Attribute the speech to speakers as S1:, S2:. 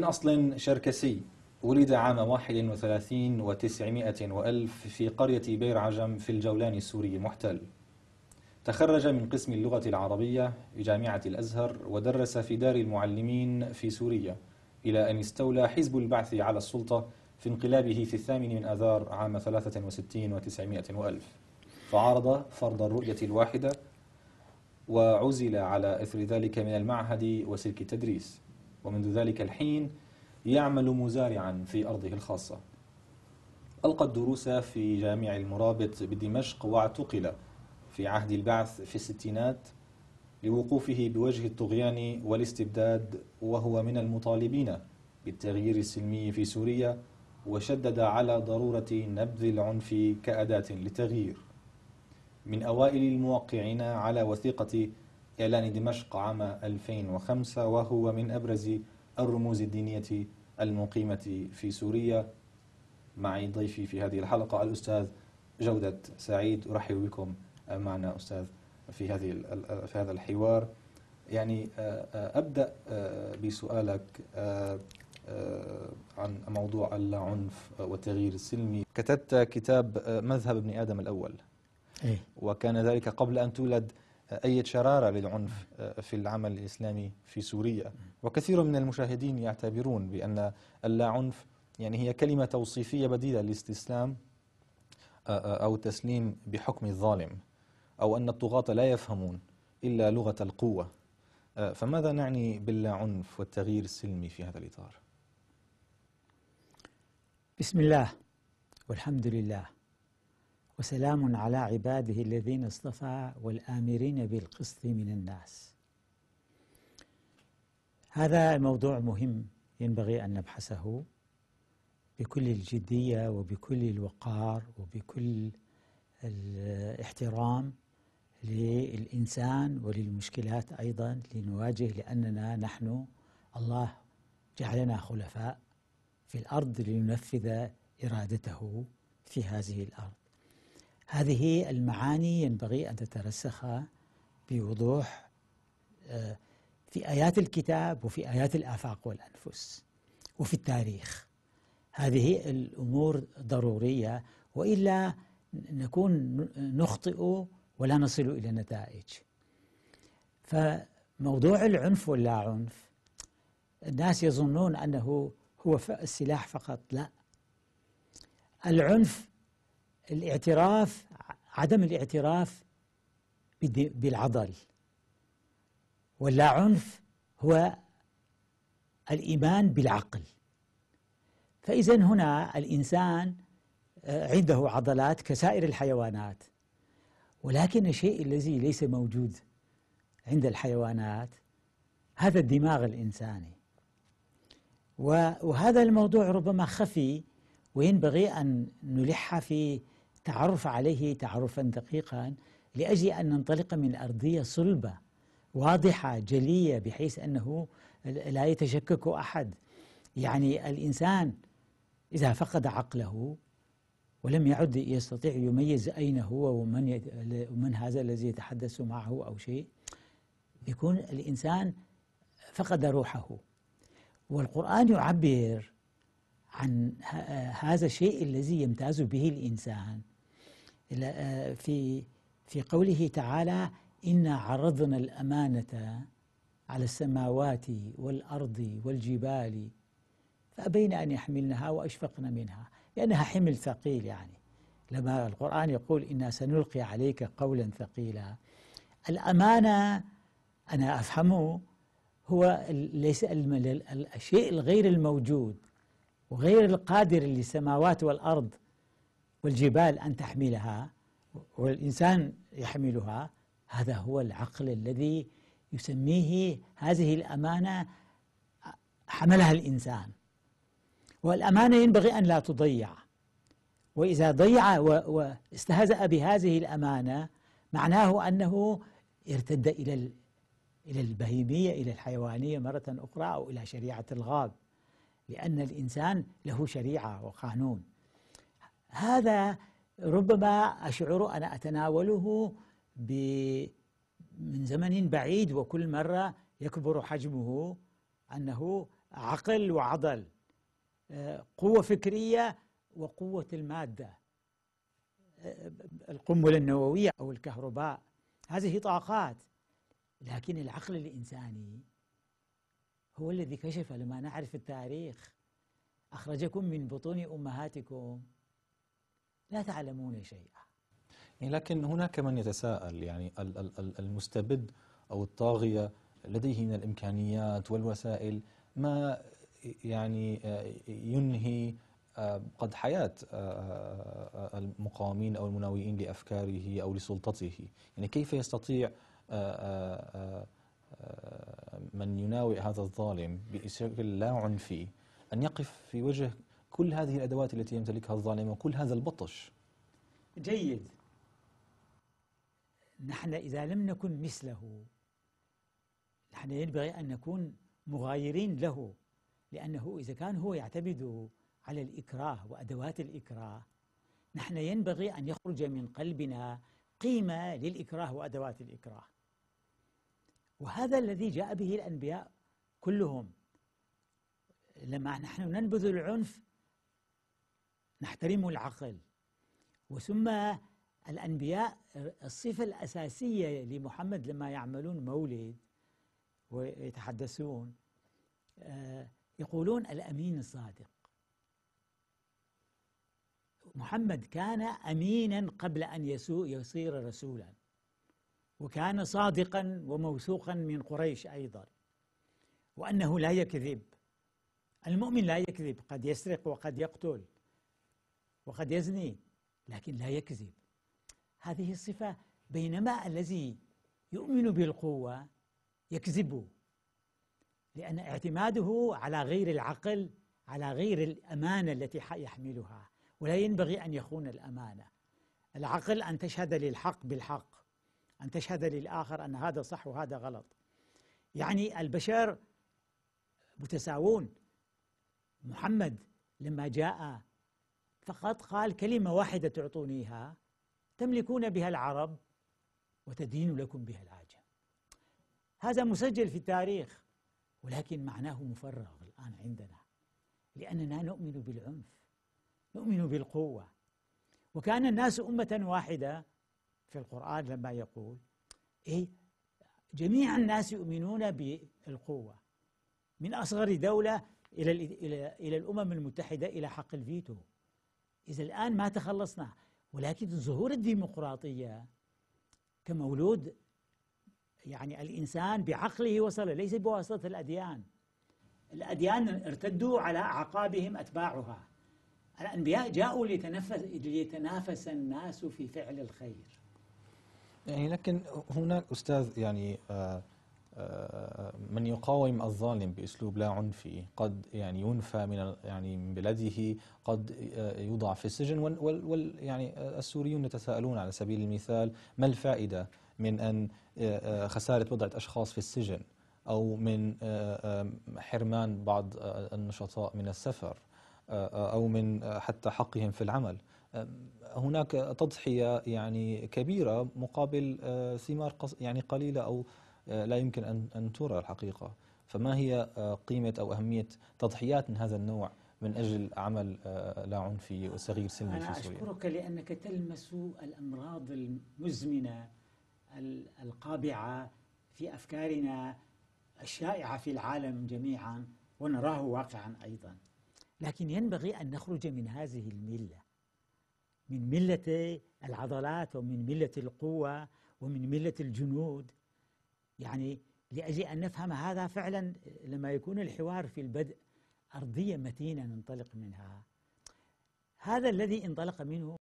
S1: من أصل شركسي ولد عام 31 و900 وألف في قرية بير عجم في الجولان السوري المحتل تخرج من قسم اللغة العربية بجامعة الأزهر ودرس في دار المعلمين في سوريا إلى أن استولى حزب البعث على السلطة في انقلابه في الثامن من آذار عام 63 و900 وألف فعرض فرض الرؤية الواحدة وعزل على إثر ذلك من المعهد وسلك التدريس ومنذ ذلك الحين يعمل مزارعا في أرضه الخاصة ألقى الدروس في جامع المرابط بدمشق واعتقل في عهد البعث في الستينات لوقوفه بوجه الطغيان والاستبداد وهو من المطالبين بالتغيير السلمي في سوريا وشدد على ضرورة نبذ العنف كأداة للتغيير من أوائل الموقعين على وثيقة إعلان دمشق عام 2005 وهو من أبرز الرموز الدينية المقيمة في سوريا معي ضيفي في هذه الحلقة الأستاذ جودة سعيد أرحب بكم معنا أستاذ في هذه في هذا الحوار يعني آه، آه، أبدأ آه، بسؤالك عن موضوع العنف والتغيير السلمي كتبت كتاب مذهب ابن آدم الأول إيه. وكان ذلك قبل أن تولد أي شرارة للعنف آه، في العمل الإسلامي في سوريا وكثير من المشاهدين يعتبرون بأن اللاعنف يعني هي كلمة توصيفية بديلة لاستسلام آه، آه، أو تسليم بحكم الظالم أو أن الطغاة لا يفهمون إلا لغة القوة فماذا نعني باللاعنف والتغيير السلمي في هذا الإطار؟ بسم الله والحمد لله
S2: وسلام على عباده الذين اصطفى والآمرين بالقسط من الناس هذا موضوع مهم ينبغي أن نبحثه بكل الجدية وبكل الوقار وبكل الاحترام للإنسان وللمشكلات أيضا لنواجه لأننا نحن الله جعلنا خلفاء في الأرض لننفذ إرادته في هذه الأرض هذه المعاني ينبغي أن تترسخ بوضوح آه، في آيات الكتاب وفي آيات الآفاق والأنفس وفي التاريخ هذه الأمور ضرورية وإلا نكون نخطئ ولا نصل إلى نتائج فموضوع العنف واللا عنف الناس يظنون أنه هو السلاح فقط لا العنف الاعتراف عدم الاعتراف بالعضل واللا عنف هو الإيمان بالعقل فإذا هنا الإنسان آه، عنده عضلات كسائر الحيوانات ولكن الشيء الذي ليس موجود عند الحيوانات هذا الدماغ الإنساني وهذا الموضوع ربما خفي وينبغي أن نلح في التعرف عليه تعرفا دقيقا لاجل ان ننطلق من ارضيه صلبه واضحه جليه بحيث انه لا يتشكك احد يعني الانسان اذا فقد عقله ولم يعد يستطيع يميز اين هو ومن يد... ومن هذا الذي يتحدث معه او شيء يكون الانسان فقد روحه والقران يعبر عن هذا الشيء الذي يمتاز به الانسان آه، في في قوله تعالى إنا عرضنا الأمانة على السماوات والأرض والجبال فأبين أن يحملنها وأشفقن منها لأنها حمل ثقيل يعني لما القرآن يقول إنا سنلقي عليك قولا ثقيلا الأمانة أنا أفهمه هو ليس الشيء الغير الموجود وغير القادر للسماوات والأرض والجبال أن تحملها والإنسان يحملها هذا هو العقل الذي يسميه هذه الأمانة حملها الإنسان والأمانة ينبغي أن لا تضيع وإذا ضيع واستهزأ بهذه الأمانة معناه أنه ارتد إلى إلى البهيمية إلى الحيوانية مرة أخرى أو إلى شريعة الغاب لأن الإنسان له شريعة وقانون هذا ربما أشعر أنا أتناوله من زمن بعيد وكل مرة يكبر حجمه أنه عقل وعضل آه، قوة فكرية وقوة المادة آه، القنبلة النووية أو الكهرباء هذه طاقات لكن العقل الإنساني هو الذي كشف لما نعرف التاريخ أخرجكم من بطون أمهاتكم لا تعلمون شيئا
S1: يعني لكن هناك من يتساءل يعني المستبد أو الطاغية لديه من الإمكانيات والوسائل ما يعني آه، ينهي آه، قد حياة آه، المقاومين أو المناوئين لأفكاره أو لسلطته يعني كيف يستطيع من يناوئ هذا الظالم بشكل لا عنفي أن يقف في وجه كل هذه الأدوات التي يمتلكها الظالم وكل هذا البطش
S2: جيد نحن إذا لم نكن مثله نحن ينبغي أن نكون مغايرين له لأنه إذا كان هو يعتمد على الإكراه وأدوات الإكراه نحن ينبغي أن يخرج من قلبنا قيمة للإكراه وأدوات الإكراه وهذا الذي جاء به الأنبياء كلهم لما نحن ننبذ العنف نحترم العقل وثم الأنبياء الصفة الأساسية لمحمد لما يعملون مولد ويتحدثون آه، يقولون الأمين الصادق محمد كان أمينا قبل أن يسوء يصير رسولا وكان صادقا وموثوقا من قريش أيضا وأنه لا يكذب المؤمن لا يكذب قد يسرق وقد يقتل وقد يزني لكن لا يكذب هذه الصفة بينما الذي يؤمن بالقوة يكذب لأن اعتماده على غير العقل على غير الأمانة التي يحملها ولا ينبغي أن يخون الأمانة العقل أن تشهد للحق بالحق أن تشهد للآخر أن هذا صح وهذا غلط يعني البشر متساوون محمد لما جاء فقط قال كلمة واحدة تعطونيها تملكون بها العرب وتدين لكم بها العجم هذا مسجل في التاريخ ولكن معناه مفرغ الآن عندنا لأننا نؤمن بالعنف نؤمن بالقوة وكان الناس أمة واحدة في القرآن لما يقول إيه جميع الناس يؤمنون بالقوة من أصغر دولة إلى إلى الأمم المتحدة إلى حق الفيتو إذا الآن ما تخلصنا ولكن ظهور الديمقراطية كمولود يعني الإنسان بعقله وصل ليس بواسطة الأديان الأديان ارتدوا على أعقابهم أتباعها الأنبياء جاءوا ليتنفس ليتنافس الناس في فعل الخير
S1: يعني لكن هناك أستاذ يعني آه من يقاوم الظالم باسلوب لا عنفي قد يعني ينفى من يعني من بلده قد آه، يوضع في السجن وال, وال يعني آه، السوريون يتساءلون على سبيل المثال ما الفائده من ان آه، خساره بضعه اشخاص في السجن او من حرمان بعض النشطاء من السفر او من حتى حقهم في العمل هناك تضحيه يعني كبيره مقابل ثمار يعني قليله او آه، لا يمكن أن أن ترى الحقيقة فما هي آه، قيمة أو أهمية تضحيات من هذا النوع من أجل عمل آه، لا عنفي وصغير سلمي في سوريا أنا
S2: أشكرك لأنك تلمس الأمراض المزمنة القابعة في أفكارنا الشائعة في العالم جميعا ونراه واقعا أيضا لكن ينبغي أن نخرج من هذه الملة من ملة العضلات ومن ملة القوة ومن ملة الجنود يعني لأجل أن نفهم هذا فعلا لما يكون الحوار في البدء أرضية متينة ننطلق منها هذا الذي انطلق منه